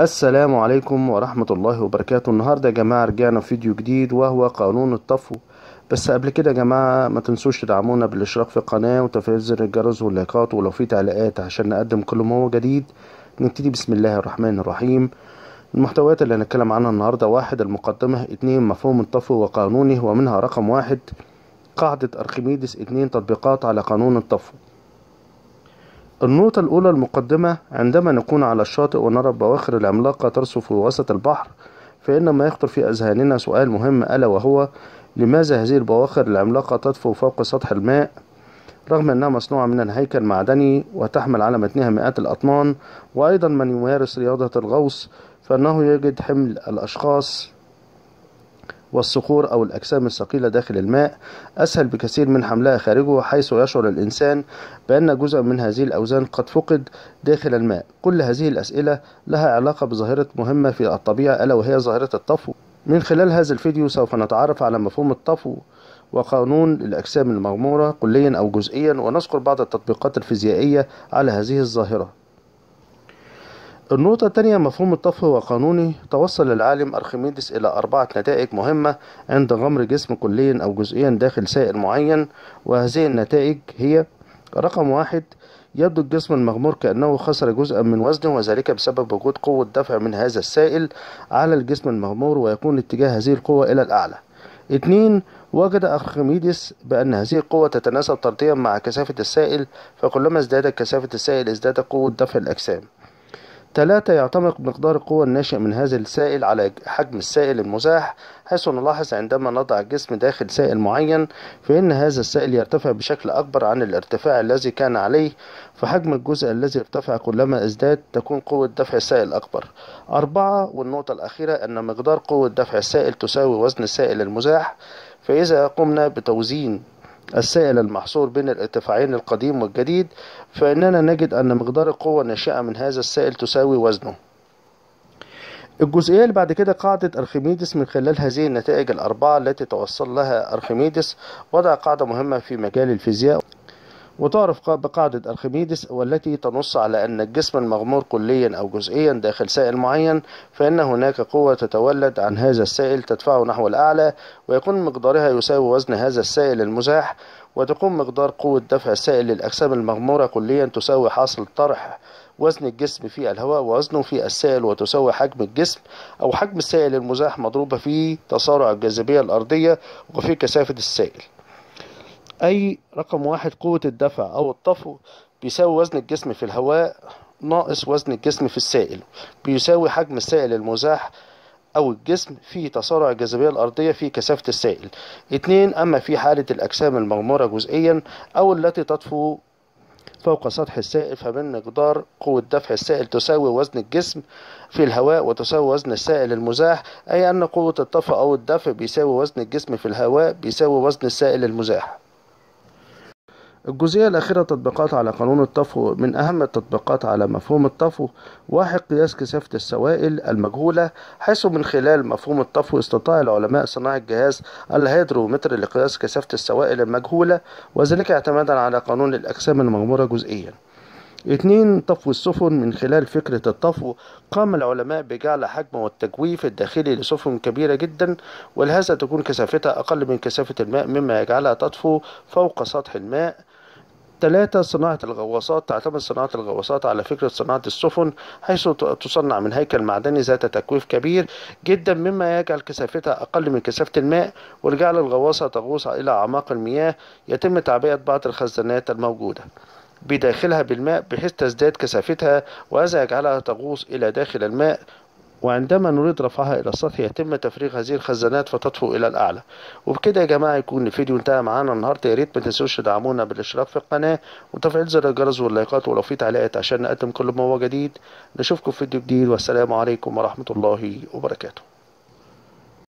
السلام عليكم ورحمة الله وبركاته النهاردة يا جماعة رجعنا فيديو جديد وهو قانون الطفو بس قبل كده يا جماعة ما تنسوش تدعمونا بالاشتراك في القناة وتفعيل زر الجرس واللايكات ولو في تعليقات عشان نقدم كل ما هو جديد نبتدي بسم الله الرحمن الرحيم المحتويات اللي هنتكلم عنها النهاردة واحد المقدمة اتنين مفهوم الطفو وقانونه ومنها رقم واحد قاعدة أرخميدس اتنين تطبيقات على قانون الطفو النقطة الأولى المقدمة عندما نكون على الشاطئ ونرى البواخر العملاقة ترسو في وسط البحر فإن ما يخطر في أذهاننا سؤال مهم ألا وهو لماذا هذه البواخر العملاقة تطفو فوق سطح الماء رغم أنها مصنوعة من الهيكل المعدني وتحمل على متنها مئات الأطنان وأيضا من يمارس رياضة الغوص فإنه يجد حمل الأشخاص والصخور أو الأجسام الثقيلة داخل الماء أسهل بكثير من حملها خارجه حيث يشعر الإنسان بأن جزء من هذه الأوزان قد فقد داخل الماء كل هذه الأسئلة لها علاقة بظاهرة مهمة في الطبيعة ألا وهي ظاهرة الطفو من خلال هذا الفيديو سوف نتعرف على مفهوم الطفو وقانون الأجسام المغمورة كليا أو جزئيا ونذكر بعض التطبيقات الفيزيائية على هذه الظاهرة النقطة الثانية مفهوم الطفو هو قانوني توصل العالم أرخميدس إلى أربعة نتائج مهمة عند غمر جسم كليا أو جزئيا داخل سائل معين وهذه النتائج هي رقم واحد يبدو الجسم المغمور كأنه خسر جزءا من وزنه وذلك بسبب وجود قوة دفع من هذا السائل على الجسم المغمور ويكون اتجاه هذه القوة إلى الأعلى اثنين وجد أرخميدس بأن هذه القوة تتناسب طرديا مع كثافة السائل فكلما ازدادت كثافة السائل ازدادت قوة دفع الأجسام ثلاثة يعتمد مقدار القوة الناشئة من هذا السائل على حجم السائل المزاح حيث نلاحظ عندما نضع الجسم داخل سائل معين فإن هذا السائل يرتفع بشكل أكبر عن الارتفاع الذي كان عليه فحجم الجزء الذي ارتفع كلما ازداد تكون قوة دفع السائل أكبر أربعة والنقطة الأخيرة أن مقدار قوة دفع السائل تساوي وزن السائل المزاح فإذا قمنا بتوزين السائل المحصور بين الارتفاعين القديم والجديد فإننا نجد أن مقدار القوة الناشئة من هذا السائل تساوي وزنه الجزئية اللي بعد كده قاعدة أرخميدس من خلال هذه النتائج الأربعة التي توصل لها أرخميدس وضع قاعدة مهمة في مجال الفيزياء وتعرف بقاعدة أرخميدس والتي تنص على أن الجسم المغمور كليا أو جزئيا داخل سائل معين فإن هناك قوة تتولد عن هذا السائل تدفعه نحو الأعلى ويكون مقدارها يساوي وزن هذا السائل المزاح وتقوم مقدار قوة دفع السائل للأجسام المغمورة كليا تساوي حاصل طرح وزن الجسم في الهواء ووزنه في السائل وتساوي حجم الجسم أو حجم السائل المزاح مضروبة في تسارع الجاذبية الأرضية وفي كثافة السائل أي رقم واحد قوة الدفع أو الطفو بيساوي وزن الجسم في الهواء ناقص وزن الجسم في السائل بيساوي حجم السائل المزاح أو الجسم في تسارع الجاذبية الأرضية في كثافة السائل اتنين أما في حالة الأجسام المغمورة جزئيا أو التي تطفو فوق سطح السائل فمن مقدار قوة دفع السائل تساوي وزن الجسم في الهواء وتساوي وزن السائل المزاح أي أن قوة الطفو أو الدفع بيساوي وزن الجسم في الهواء بيساوي وزن السائل المزاح الجزئية الأخيرة تطبيقات على قانون الطفو من أهم التطبيقات على مفهوم الطفو واحد قياس كثافة السوائل المجهولة حيث من خلال مفهوم الطفو استطاع العلماء صناعة جهاز الهيدرومتر لقياس كثافة السوائل المجهولة وذلك اعتمادا على قانون الأجسام المغمورة جزئيا اثنين طفو السفن من خلال فكرة الطفو قام العلماء بجعل حجم والتجويف الداخلي لسفن كبيرة جدا ولهذا تكون كثافتها أقل من كثافة الماء مما يجعلها تطفو فوق سطح الماء ثلاثة صناعة الغواصات تعتمد صناعة الغواصات على فكرة صناعة السفن حيث تصنع من هيكل معدني ذات تكويف كبير جدا مما يجعل كثافتها أقل من كثافة الماء ولجعل الغواصة تغوص إلى أعماق المياه يتم تعبئة بعض الخزانات الموجودة بداخلها بالماء بحيث تزداد كثافتها وهذا يجعلها تغوص إلى داخل الماء وعندما نريد رفعها إلى السطح يتم تفريغ هذه الخزانات فتطفو إلى الأعلى وبكده يا جماعة يكون الفيديو انتهى معانا النهاردة يا ريت ما تنسوش تدعمونا بالاشتراك في القناة وتفعيل زر الجرس واللايكات ولو في تعليقات آية عشان نقدم كل ما هو جديد نشوفكم في فيديو جديد والسلام عليكم ورحمة الله وبركاته